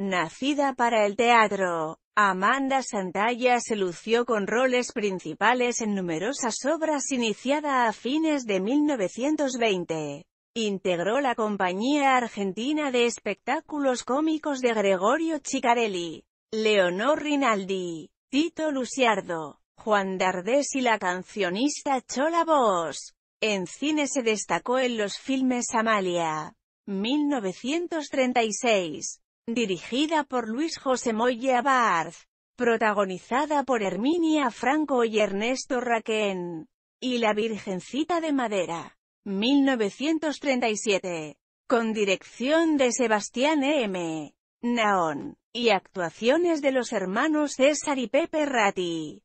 Nacida para el teatro, Amanda Santalla se lució con roles principales en numerosas obras iniciada a fines de 1920. Integró la Compañía Argentina de Espectáculos Cómicos de Gregorio Chicarelli, Leonor Rinaldi, Tito Luciardo, Juan Dardés y la cancionista Chola voz En cine se destacó en los filmes Amalia, 1936, Dirigida por Luis José Moya Barth. Protagonizada por Herminia Franco y Ernesto Raquén. Y La Virgencita de Madera. 1937. Con dirección de Sebastián M. Naón. Y actuaciones de los hermanos César y Pepe Ratti.